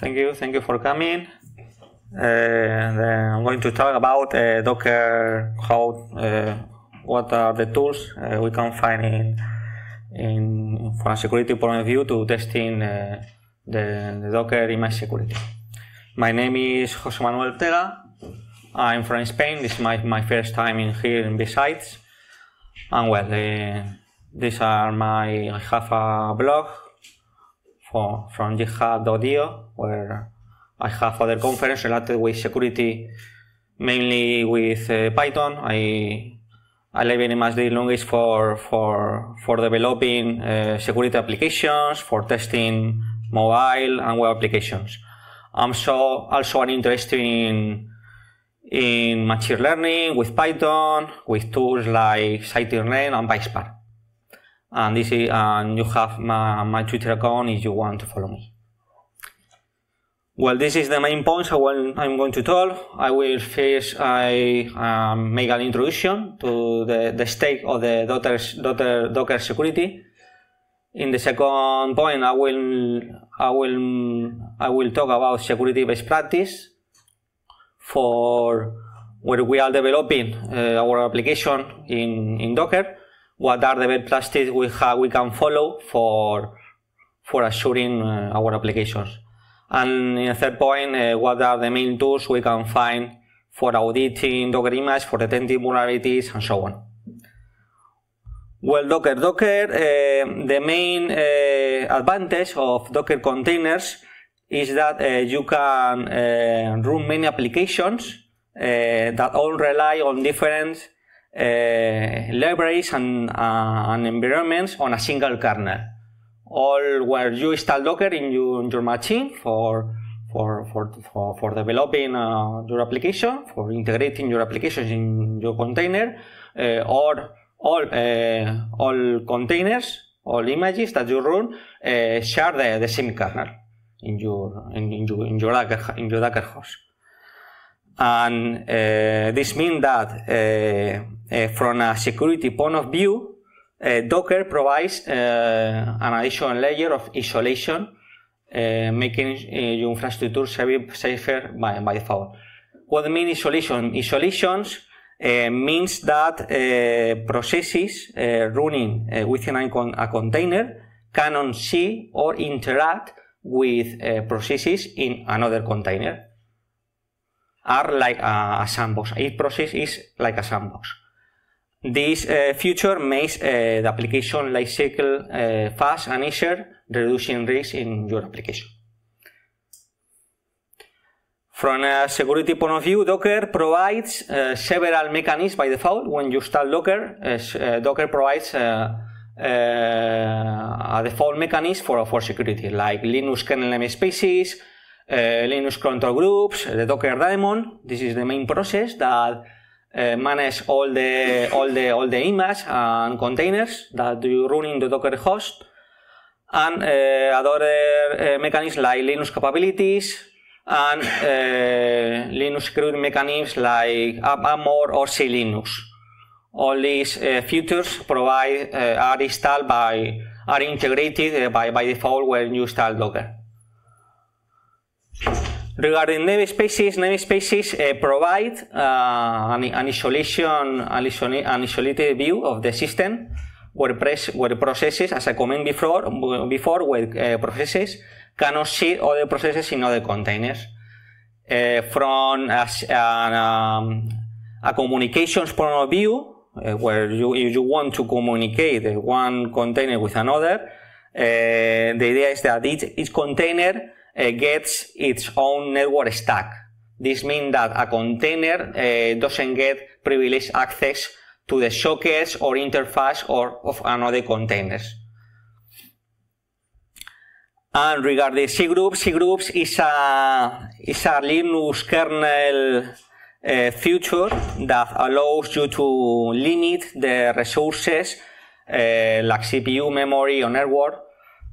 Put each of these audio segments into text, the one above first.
Thank you, thank you for coming. Uh, I'm going to talk about uh, Docker. How, uh, what are the tools uh, we can find in, in from a security point of view to testing uh, the, the, Docker image security. My name is Jose Manuel Tega. I'm from Spain. This is my, my first time in here in Besides. And well, uh, these are my. I have a blog for, from GitHub.io, where I have other conference related with security, mainly with uh, Python. I I live in much the language for for for developing uh, security applications, for testing mobile and web applications. I'm so also an interested in in machine learning with Python, with tools like Scikit-learn and PySpark and this is, and you have my, my Twitter account if you want to follow me. Well, this is the main points so I'm going to talk. I will first I um, make an introduction to the, the state of the Docker, Docker, Docker security. In the second point, I will I will I will talk about security best practice for where we are developing uh, our application in in Docker what are the best practices we have we can follow for for assuring uh, our applications. And in the third point, uh, what are the main tools we can find for auditing Docker image, for detecting vulnerabilities, and so on. Well, Docker. Docker, uh, the main uh, advantage of Docker containers is that uh, you can uh, run many applications that all rely on different Eh, libraries and, uh, and environments on a single kernel all where you install Docker in your, in your machine for, for, for, for, for developing uh, your application, for integrating your applications in your container, uh, or all, uh, all containers, all images that you run uh, share the, the same kernel in your, in, in your, in your Docker, in your Docker host. And uh, this means that uh, uh, from a security point of view, Docker provides an additional layer of isolation, making your infrastructure safer by, by default. What means isolation? Isolations uh, means that uh, processes uh, running within a, con a, container cannot see or interact with processes in another container are like a, sandbox. Each process is like a sandbox. This uh, feature makes uh, the application lifecycle uh, fast and easier, reducing risk in your application. From a security point of view, Docker provides uh, several mechanisms by default. When you install Docker, uh, uh, Docker provides a default mechanism for, for security, like Linux kernel namespaces, Eh, Linux control groups, the Docker daemon. This is the main process that eh, manages all the all the all the images and containers that you run in the Docker host, and eh, other mechanisms like Linux capabilities, and uh, Linux security mechanisms like AppAmor or CLinux. All these uh, features provide uh, are installed by are integrated by, by default when you install Docker. Regarding namespaces, namespaces eh, provide uh, an, isolation, an isolated view of the system where, processes, as I commented before, before where eh, processes cannot see other processes in other containers. Eh, from um, a, communications point of view, where you, you want to communicate one container with another, the idea is that each container Uh, gets its own network stack. This means that a container uh, doesn't get privileged access to the sockets or interface or of another containers. And regarding cgroups, cgroups is a, is a Linux kernel uh, feature that allows you to limit the resources uh, like CPU, memory, or network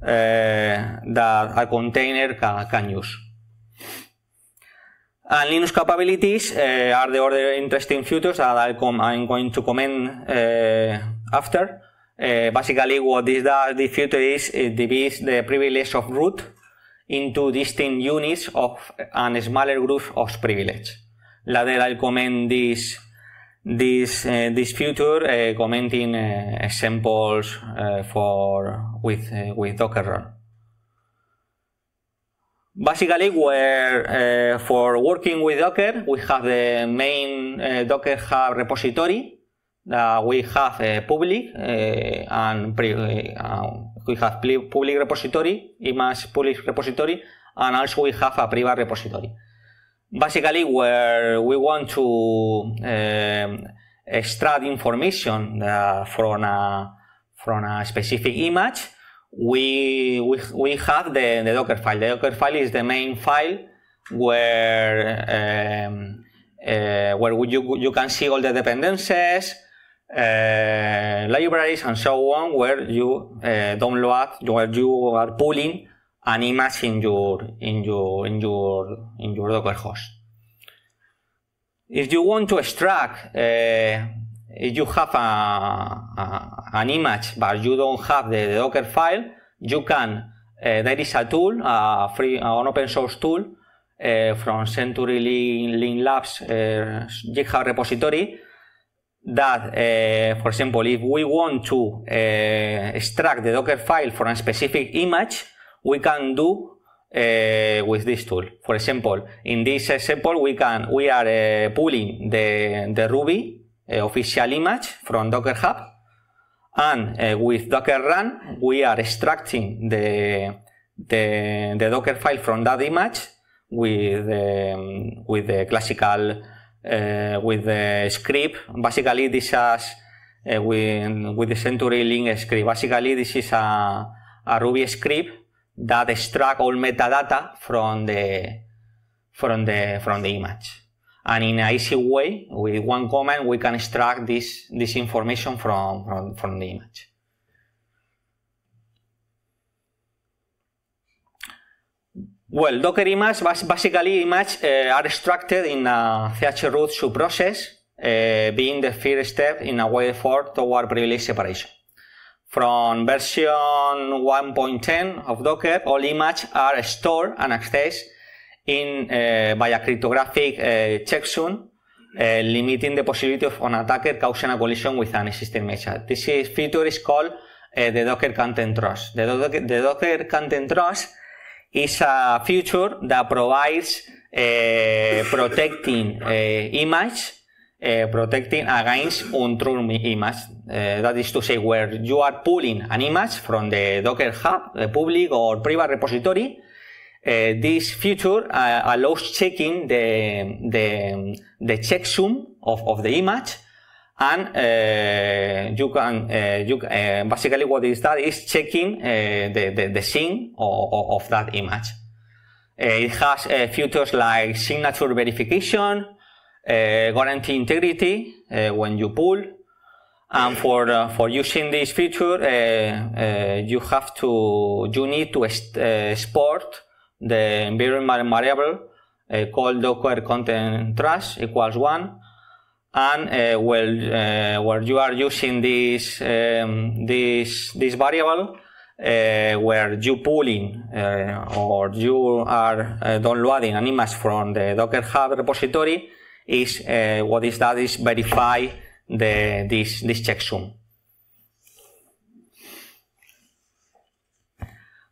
eh, de a container que can use. En Linux capabilities eh, are the order interesting futures that i I'm going to comment eh, after. Eh, basically, what this does, the future is it divides the privilege of root into distinct units of and smaller groups of privilege. Later, I'll comment this this uh, this future uh, commenting uh, examples uh, for with uh, with Docker run. Basically, where uh, for working with Docker, we have the main uh, Docker Hub repository that uh, uh, uh, uh, we have a public uh, and pre uh, we have public repository, image public repository, and also we have a private repository. basically where we want to um, extract information uh, from a from a specific image, we we, we have the, the Docker file. The Docker file is the main file where um, uh, where you you can see all the dependencies, uh, libraries, and so on, where you uh, download where you are pulling animals in your in your in your in your Docker host. If you want to extract, uh, if you have a, a, an image but you don't have the, the Docker file, you can. Uh, there is a tool, a free, an open source tool uh, from Century Link Labs GitHub repository that, uh, for example, if we want to uh, extract the Docker file from a specific image, we can do uh, with this tool. For example, in this example, we can we are uh, pulling the the Ruby uh, official image from Docker Hub, and with Docker Run, we are extracting the the, the Docker file from that image with um, with the classical with the script. Basically, this is with with the Century Link script. Basically, this is a a Ruby script that extract all metadata from the from the from the image. And in an easy way, with one command, we can extract this this information from from, from the image. Well, Docker images, basically images uh, eh, are extracted in a chroot subprocess, uh, being the first step in a way forward toward privilege separation. From version 1.10 of Docker, all images are stored and accessed in uh, by a cryptographic uh, checksum, uh, limiting the possibility of an attacker causing a collision with an existing method. This is, feature is called uh, the Docker Content Trust. The, Docker, the Docker Content Trust is a feature that provides uh, protecting uh, image uh, protecting against untrue images. Uh, eh, that is to say, where you are pulling an image from the Docker Hub, the public or private repository. Uh, this feature allows checking the, the, the checksum of, of the image and you can you, basically what is that is checking the, the, the of, of that image. it has features like signature verification, uh, guarantee integrity uh, when you pull. And for uh, for using this feature, you have to you need to export the environment variable uh, called docker content trash equals one and uh, well, uh, where you are using this um, this this variable where you pulling or you are downloading an image from the docker hub repository is uh, what is that is verify the this this checksum.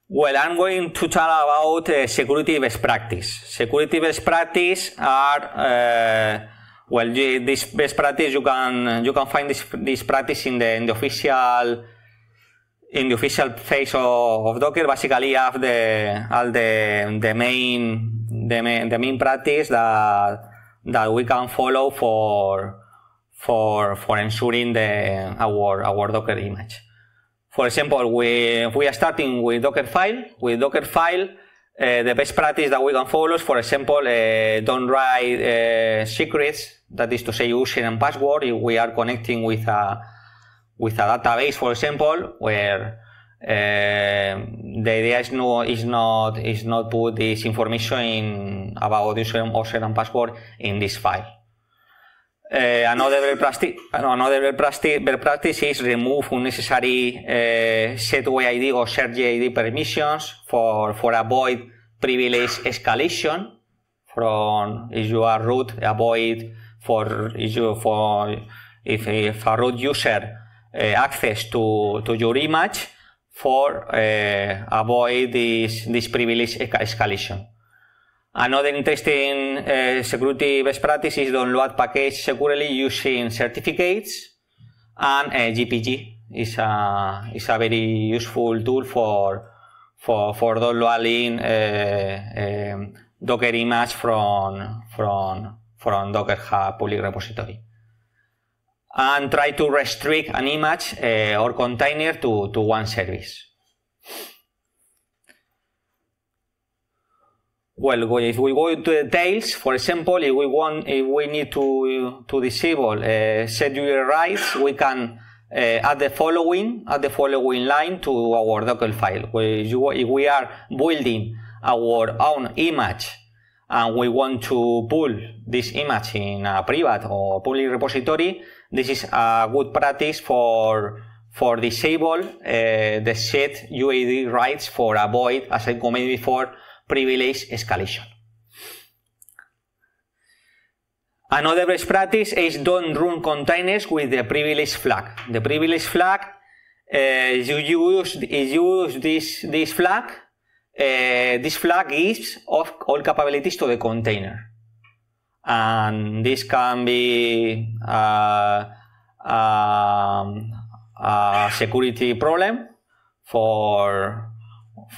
Well, I'm going to talk about uh, security best practice. Security best practice are uh, well, you, this best practice you can you can find this this practice in the in the official in the official phase of, of Docker. Basically, have the all the the main the main the main practice that that we can follow for for for ensuring the our our Docker image. For example, we we are starting with Dockerfile. With Dockerfile, uh, eh, the best practice that we can follow is, for example, uh, don't write uh, secrets. That is to say, using and password. If we are connecting with a with a database, for example, where the idea is not is not is not put this information in about user user and password in this file. Uh, another practice, another practice, practice is remove unnecessary uh, eh, setway ID or search ID permissions for for avoid privilege escalation from if you are root avoid for if you for if, if a root user uh, access to to your image for uh, avoid this, this privilege escalation. Another interesting uh, security best practice is download package securely using certificates and uh, eh, GPG is a, is a very useful tool for, for, for downloading Docker image from, from, from Docker Hub public repository and try to restrict an image uh, or container to, to one service. Well, if we go into details, for example, if we want, if we need to to disable uh, your rights, we can uh, add the following, add the following line to our Docker file. If we are building our own image and we want to pull this image in a private or public repository, this is a good practice for for disable uh, the set UAD rights for avoid, as I commented before, privilege escalation. Another best practice is don't run containers with the privilege flag. The privilege flag, uh, you use, you use this, this flag, uh, this flag gives all capabilities to the container and this can be uh, um, a security problem for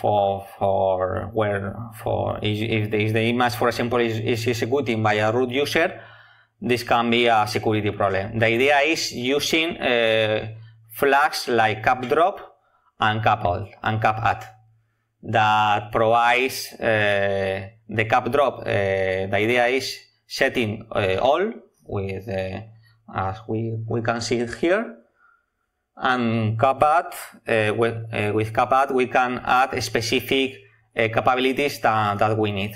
for for where for if, the, if the image for example is, is executing by a root user this can be a security problem the idea is using uh, flags like cap drop and cap alt and cap add that provides uh, the cap drop uh, the idea is setting uh, all with uh, as we, we can see here and CapAdd, uh, with, uh, with add we can add specific uh, capabilities that, that we need.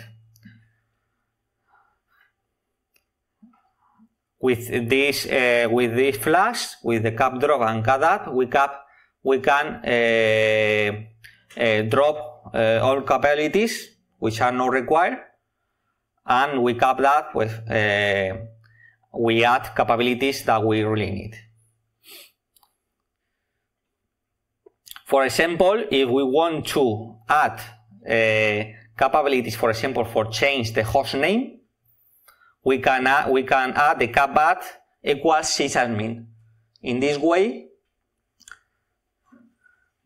With this, uh, with this flash, with the cap drop and add we, cap, we can uh, drop all capabilities which are not required and we cap that with uh, we add capabilities that we really need. For example, if we want to add uh, capabilities, for example, for change the host name, we can add, we can add the capbat equals sysadmin. In this way,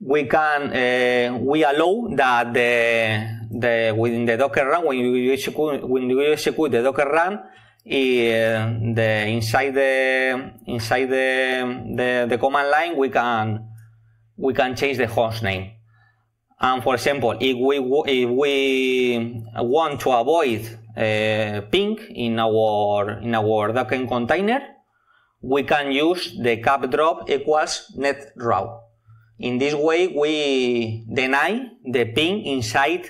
we can uh, we allow that the the within the Docker run when you execute when you execute the Docker run. It, eh, the inside the inside the, the the command line we can we can change the host name and for example, if we, if we want to avoid uh, ping in our, in our Docker container, we can use the cap drop equals net raw. In this way, we deny the ping inside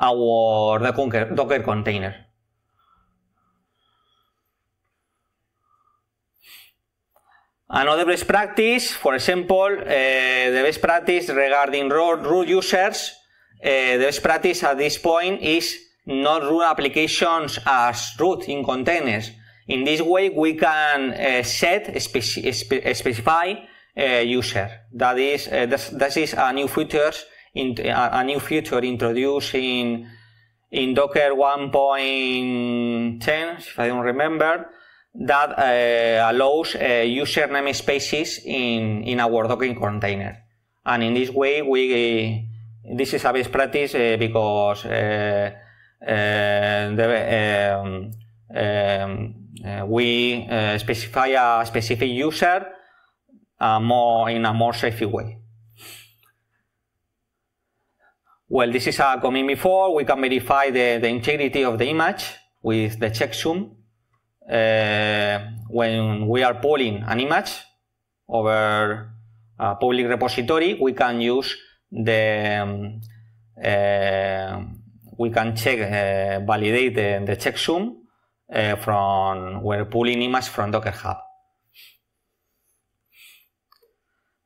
our Docker container. Another best practice, for example, uh, the best practice regarding root users, uh, the best practice at this point is not root applications as root in containers. In this way, we can uh, set, speci specify user. That is, that is a new features in a new feature introduced in Docker 1.10, if I don't remember, that uh, allows uh, user namespaces in, in our Docker container. And in this way, we this is a best practice uh, because uh, uh, the, um, um, uh, we specify a specific user more in a more safe way. Well, this is a Comimi before We can verify the, the integrity of the image with the checksum uh, when we are pulling an image over a public repository, we can use the um, uh, we can check uh, validate the, the checksum uh, from we're pulling image from Docker Hub.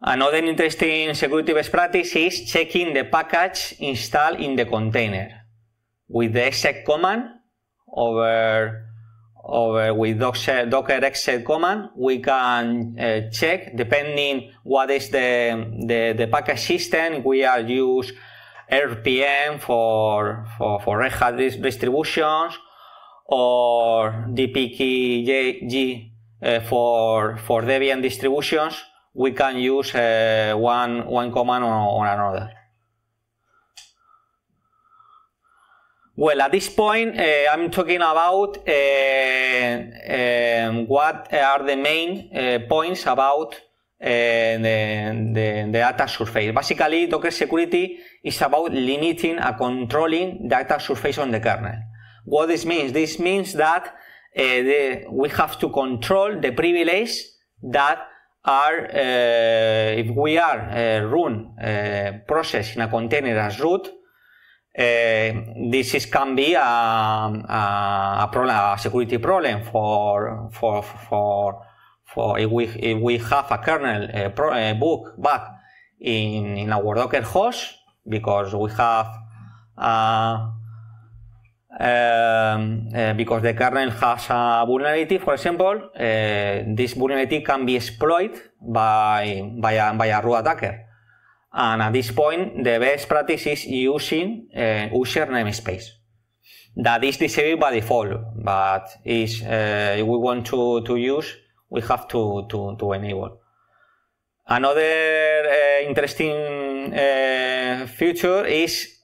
Another interesting security best practice is checking the package installed in the container with the exec command over, over with docker, docker exec command we can uh, check depending what is the, the, the package system we are use RPM for, for, for Red Hat distributions or DPKG uh, for, for Debian distributions we can use uh, one, one command on, on another. Well, at this point, uh, I'm talking about uh, um, what are the main uh, points about uh, the, the, the, data surface. Basically, Docker security is about limiting and controlling data surface on the kernel. What this means? This means that uh, the, we have to control the privilege that are eh, if we are eh, run eh, process in a container as root, uh, this is, can be a, um, a, a, problem, a security problem for for for for if we if we have a kernel pro, book bug in in our Docker host because we have uh, Eh, eh, because the kernel has a vulnerability, for example, uh, this vulnerability can be exploited by, by, a, by a root attacker. And at this point, the best practice is using uh, user namespace. That is disabled by default, but is, uh, if we want to, to use, we have to, to, to enable. Another uh, interesting feature is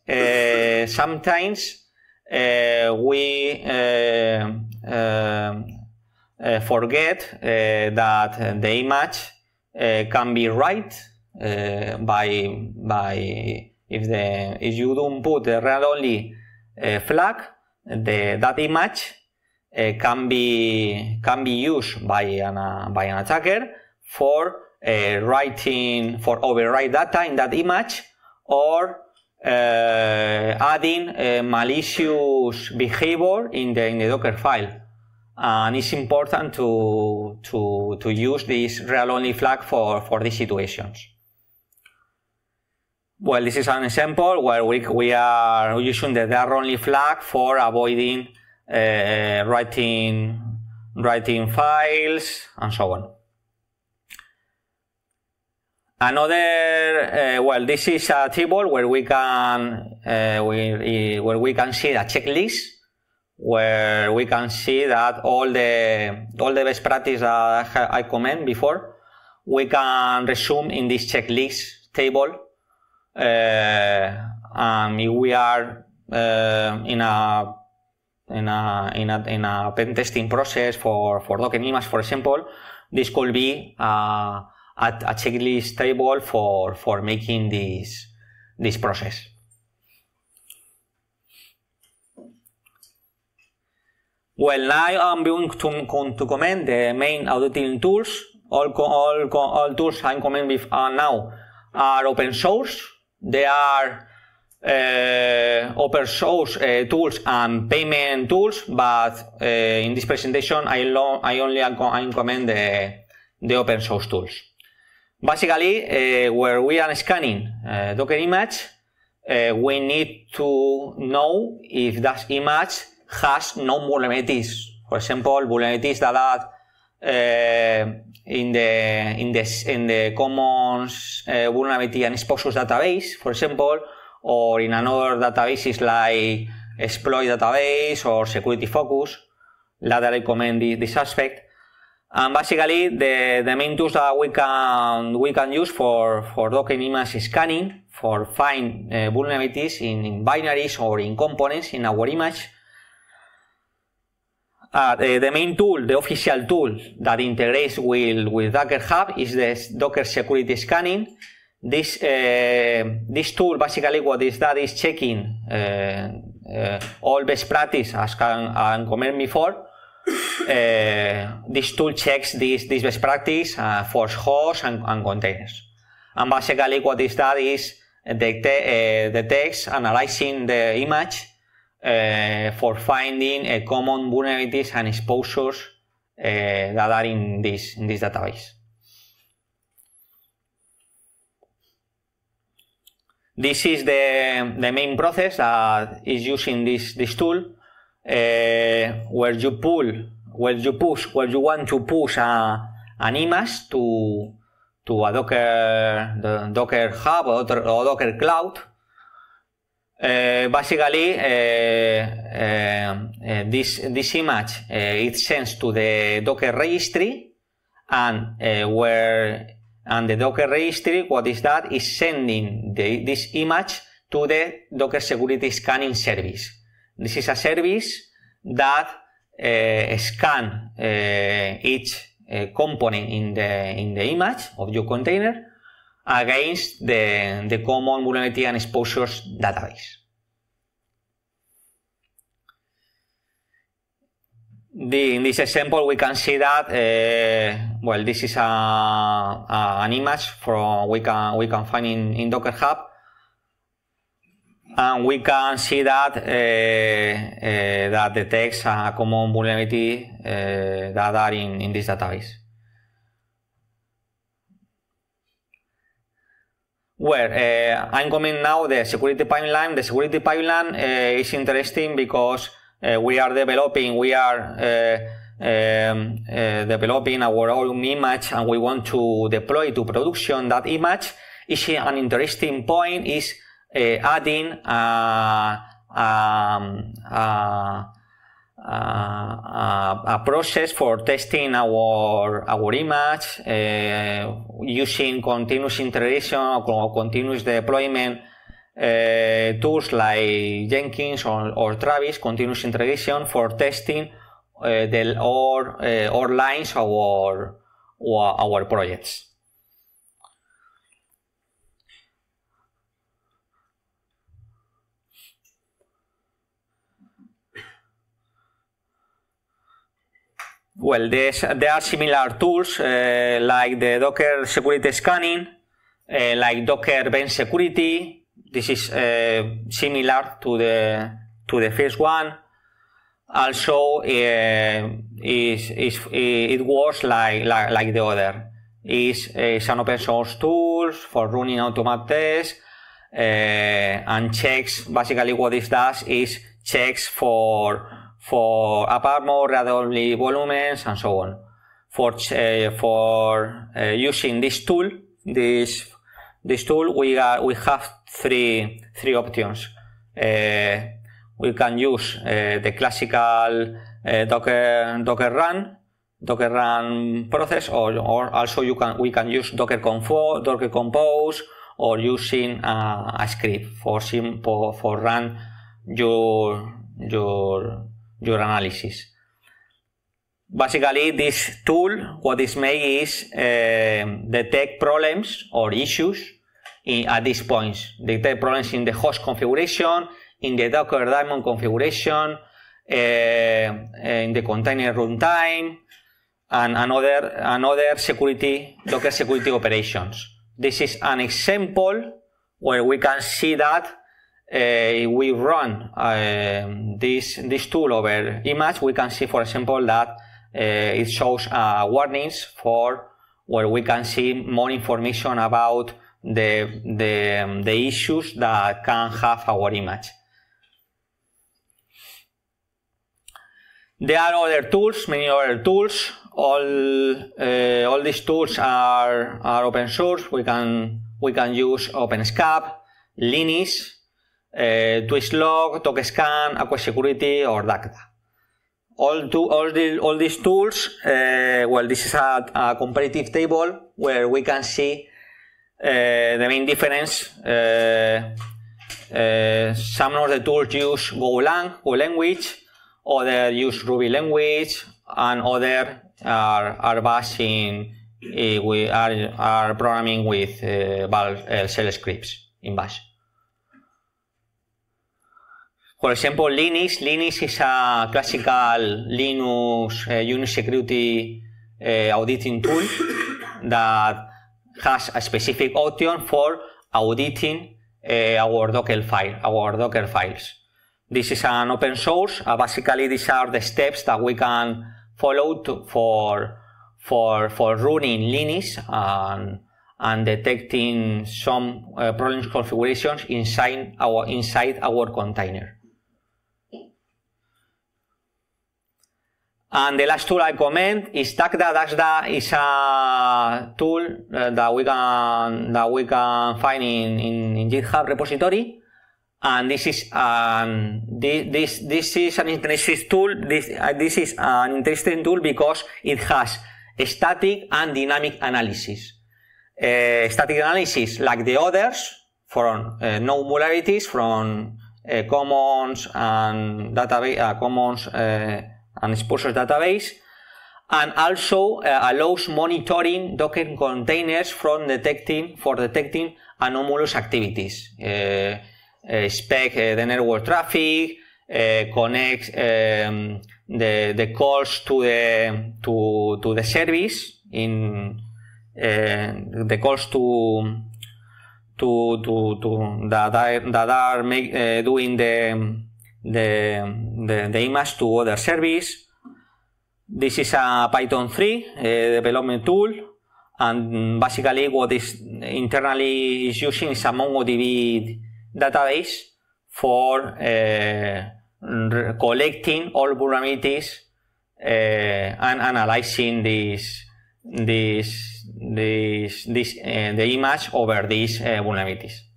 sometimes Eh, we eh, eh, forget that the image can be right by by if the if you don't put the read only flag, the that image uh, can be can be used by an uh, by an attacker for uh, writing for overwrite data in that image or uh, adding uh, malicious behavior in the, in the Docker file. And it's important to, to, to use this real only flag for, for these situations. Well, this is an example where we, we are using the there only flag for avoiding uh, writing, writing files and so on. Another, uh, well, this is a table where we can uh, we, where we can see a checklist where we can see that all the all the best practices that I comment before we can resume in this checklist table. Um, if we are uh, in a in a, in a, in a pen testing process for, for Docker image, for example, this could be uh, at a checklist table for, for making this, this process. Well, now I'm going to, to comment the main auditing tools. All, all, all tools I'm commenting with are now are open source. They are uh, open source uh, tools and payment tools, but uh, in this presentation I, I only I'm, i the, the open source tools. Basically, uh, where we are scanning uh, Docker image, uh, we need to know if that image has known vulnerabilities. For example, vulnerabilities that are uh, in the in the in the Commons uh, vulnerability and exposures database, for example, or in another databases like exploit database or security focus. that I recommend this, this aspect. And basically, the, the main tools that we can we can use for for Docker image scanning for find uh, vulnerabilities in, in, binaries or in components in our image. Uh, the, the, main tool, the official tool that integrates with, with Docker Hub is the Docker Security Scanning. This uh, this tool basically what is that is checking uh, uh, all best practice as can and comment before Eh, this tool checks these, these best practice uh, for hosts and, and, containers. And basically what is that is the, te eh, the text analyzing the image eh, for finding common vulnerabilities and exposures that are in this, in this database. this is the, the main process that is using this, this tool uh, where you pull when you push, when you want to push a, an image to to a Docker the Docker Hub or, or Docker Cloud, uh, basically, uh, uh, this this image it sends to the Docker registry, and where and the Docker registry, what is that? Is sending the, this image to the Docker Security Scanning Service. This is a service that uh, scan uh, each uh, component in the, in the image of your container against the, the common vulnerability and exposures database. The, in this example, we can see that uh, well, this is a, a, an image from we can we can find in, in Docker Hub and we can see that uh, uh, that detects a common vulnerability uh, that are in, in this database. well, uh, I'm coming now the security pipeline. The security pipeline uh, is interesting because uh, we are developing, we are um, developing our own image and we want to deploy to production that image. Is an interesting point is Eh, adding a uh, um, uh, uh, a process for testing our our image eh, using continuous integration or continuous deployment uh, tools like Jenkins or, or, Travis, continuous integration for testing uh, the, or, uh, or lines or our, our projects. Well, there are similar tools uh, like the Docker security scanning, uh, like Docker Bench Security. This is uh, similar to the to the first one. Also, uh, is, is, it works like, like, like the other. It's, uh, it's an open source tool for running automated tests uh, and checks. Basically, what this does is checks for for upper mode, rather only volumes, and so on. For, uh, for uh, using this tool, this, this tool, we, are, we have three, three options. Eh, we can use the classical Docker, Docker run, Docker run process, or, or also you can, we can use Docker, Compose. Docker compose, or using a, a script for, simple for, for run your your your analysis. Basically, this tool, what is made is uh, detect problems or issues in, at these points. Detect problems in the host configuration, in the Docker daemon configuration, uh, in the container runtime, and another, another security, Docker security operations. This is an example where we can see that if eh, we run um, this, this tool over image, we can see, for example, that eh, it shows uh, warnings for where we can see more information about the, the, um, the issues that can have our image. There are other tools, many other tools. All uh, all these tools are are open source. We can we can use OpenSCAP, Linis. Eh, twitch log, talk scan, aqua security, or DACDA. All, to, all, the, all these tools, uh, well, this is a, a, comparative table where we can see eh, the main difference. some of the tools use Golang, Go language, other use Ruby language, and other are, are bash in, we are, are programming with uh, shell scripts in bash. For example, Linux. Linux is a classical Linux uh, Unix security uh, auditing tool that has a specific option for auditing uh, our Docker file, our Docker files. This is an open source. Uh, basically, these are the steps that we can follow to, for for for running Linux and and detecting some uh, problems configurations inside our inside our container. And the last tool I comment is Tagda. It's is a tool uh, that we can that we can find in, in, in GitHub repository. And this is um, this, this this is an interesting tool. This uh, this is an interesting tool because it has static and dynamic analysis. Uh, static analysis, like the others, from uh, no modalities, from uh, commons and database uh, commons. Uh, and exposure database and also uh, allows monitoring Docker containers from detecting for detecting anomalous activities. Uh, uh, spec uh, the network traffic, uh, connects um, the, the calls to the to, to the service in uh, the calls to to to, to that are, that are make, doing the the, the, the image to other service. This is a Python 3 uh, development tool, and basically what is internally is using is a MongoDB database for uh, collecting all vulnerabilities uh, and analyzing this this this this the image over these vulnerabilities.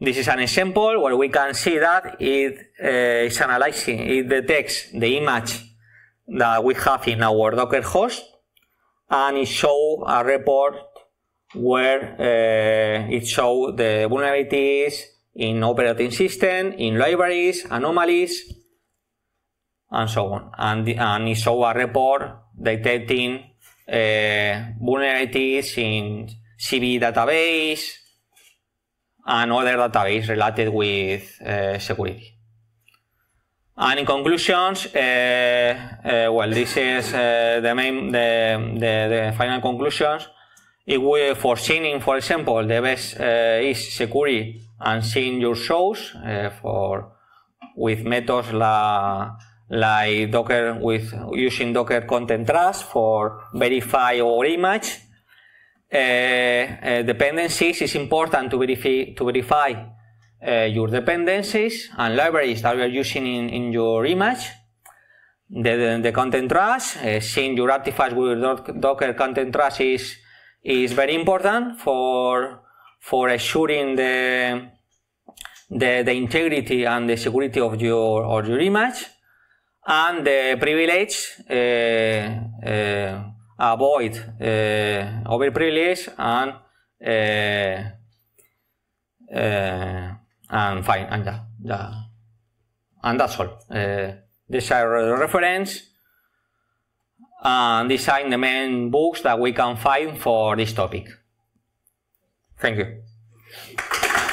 This is an example where we can see that it uh, is analyzing, it detects the image that we have in our Docker host and it shows a report where uh, it shows the vulnerabilities in operating system, in libraries, anomalies, and so on. And, and it shows a report detecting uh, vulnerabilities in CV database, another ah, database related with uh, security. And in conclusions, uh, well, this is the main, the, the, the, final conclusions. If we foreseeing, for example, the best is security and seeing your shows for with methods la, like Docker with using Docker Content Trust for verify or image Eh, eh, dependencies, is important to verify, to verify eh, your dependencies and libraries that you are using in, in your image. The, the, content trust uh, seeing your artifacts with Docker content trust is, is very important for, for assuring the, the, the integrity and the security of your, of your image and the privilege uh, uh, avoid eh, over and eh, eh, and fine and yeah, yeah. and that's all. desire reference and design the main books that we can find for this topic. Thank you.